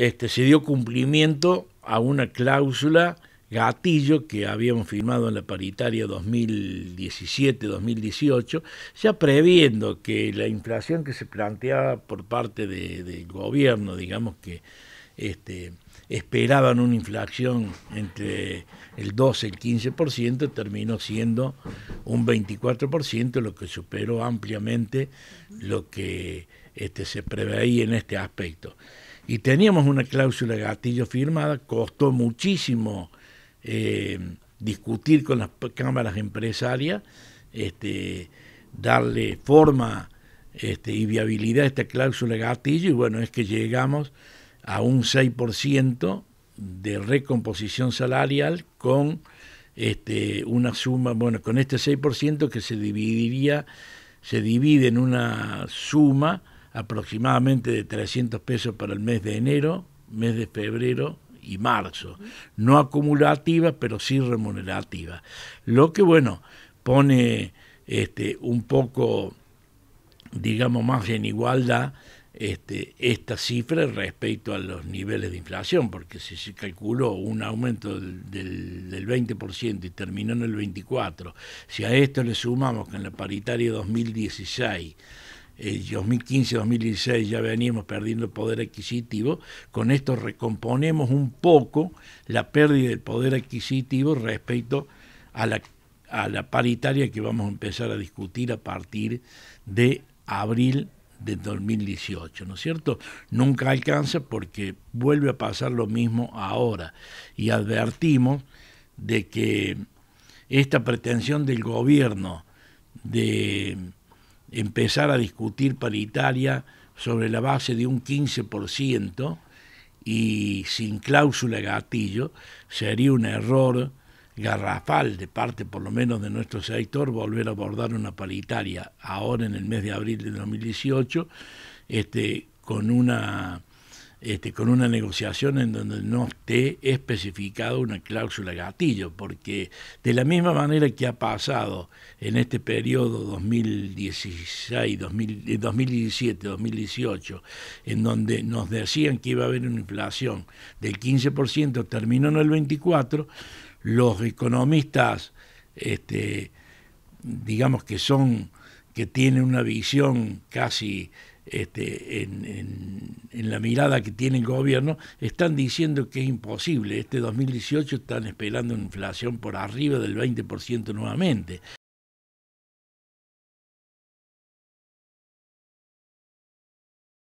Este, se dio cumplimiento a una cláusula gatillo que habíamos firmado en la paritaria 2017-2018, ya previendo que la inflación que se planteaba por parte del gobierno, digamos que este, esperaban una inflación entre el 12 y el 15%, terminó siendo un 24%, lo que superó ampliamente lo que este, se preveía en este aspecto y teníamos una cláusula de gatillo firmada, costó muchísimo eh, discutir con las cámaras empresarias, este, darle forma este, y viabilidad a esta cláusula de gatillo, y bueno, es que llegamos a un 6% de recomposición salarial con este, una suma, bueno, con este 6% que se dividiría, se divide en una suma aproximadamente de 300 pesos para el mes de enero, mes de febrero y marzo. No acumulativa, pero sí remunerativa. Lo que, bueno, pone este, un poco, digamos, más en igualdad este, esta cifra respecto a los niveles de inflación, porque si se calculó un aumento del, del, del 20% y terminó en el 24%, si a esto le sumamos que en la paritaria 2016 2015-2016 eh, ya veníamos perdiendo poder adquisitivo, con esto recomponemos un poco la pérdida del poder adquisitivo respecto a la, a la paritaria que vamos a empezar a discutir a partir de abril de 2018, ¿no es cierto? Nunca alcanza porque vuelve a pasar lo mismo ahora y advertimos de que esta pretensión del gobierno de empezar a discutir paritaria sobre la base de un 15% y sin cláusula gatillo, sería un error garrafal de parte por lo menos de nuestro sector volver a abordar una paritaria ahora en el mes de abril de 2018 este, con una este, con una negociación en donde no esté especificada una cláusula gatillo, porque de la misma manera que ha pasado en este periodo 2016, 2017, 2018, en donde nos decían que iba a haber una inflación del 15%, terminó en el 24%, los economistas, este, digamos que son que tienen una visión casi este, en, en, en, la mirada que tiene el gobierno, están diciendo que es imposible. Este 2018 están esperando una inflación por arriba del 20% nuevamente.